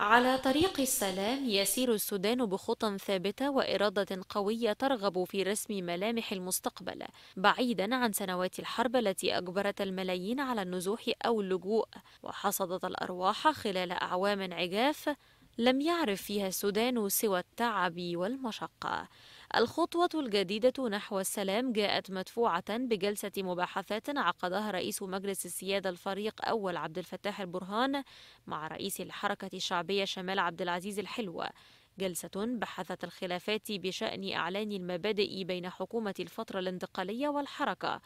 على طريق السلام يسير السودان بخطى ثابتة وإرادة قوية ترغب في رسم ملامح المستقبل بعيدا عن سنوات الحرب التي أجبرت الملايين على النزوح أو اللجوء وحصدت الأرواح خلال أعوام عجاف لم يعرف فيها السودان سوى التعب والمشقة الخطوة الجديدة نحو السلام جاءت مدفوعة بجلسة مباحثات عقدها رئيس مجلس السيادة الفريق أول عبد الفتاح البرهان مع رئيس الحركة الشعبية شمال عبد العزيز الحلوة جلسة بحثت الخلافات بشأن إعلان المبادئ بين حكومة الفترة الانتقالية والحركة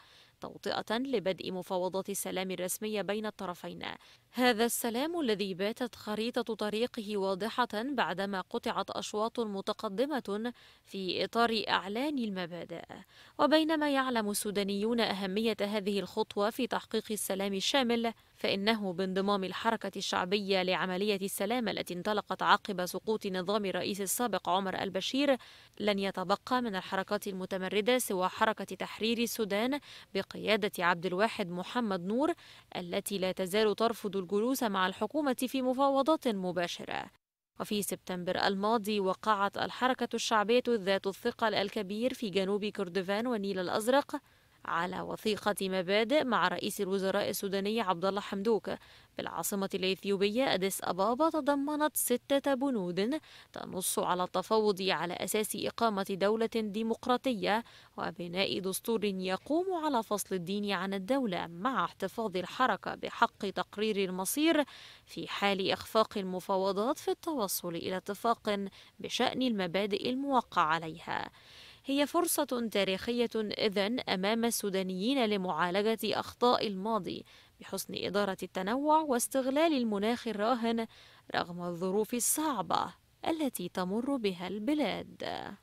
توطئة لبدء مفاوضات السلام الرسمية بين الطرفين هذا السلام الذي باتت خريطة طريقه واضحة بعدما قطعت أشواط متقدمة في إطار إعلان المبادئ وبينما يعلم السودانيون أهمية هذه الخطوة في تحقيق السلام الشامل فإنه بانضمام الحركة الشعبية لعملية السلام التي انطلقت عقب سقوط نظام الرئيس السابق عمر البشير لن يتبقى من الحركات المتمردة سوى حركة تحرير السودان بقيادة عبد الواحد محمد نور التي لا تزال ترفض الجلوس مع الحكومة في مفاوضات مباشرة وفي سبتمبر الماضي وقعت الحركة الشعبية ذات الثقل الكبير في جنوب كردفان والنيل الأزرق على وثيقة مبادئ مع رئيس الوزراء السوداني عبد الله حمدوك بالعاصمة الإثيوبية أديس أبابا تضمنت ستة بنود تنص على التفاوض على أساس إقامة دولة ديمقراطية وبناء دستور يقوم على فصل الدين عن الدولة مع احتفاظ الحركة بحق تقرير المصير في حال إخفاق المفاوضات في التوصل إلى اتفاق بشأن المبادئ الموقع عليها. هي فرصة تاريخية إذن أمام السودانيين لمعالجة أخطاء الماضي بحسن إدارة التنوع واستغلال المناخ الراهن رغم الظروف الصعبة التي تمر بها البلاد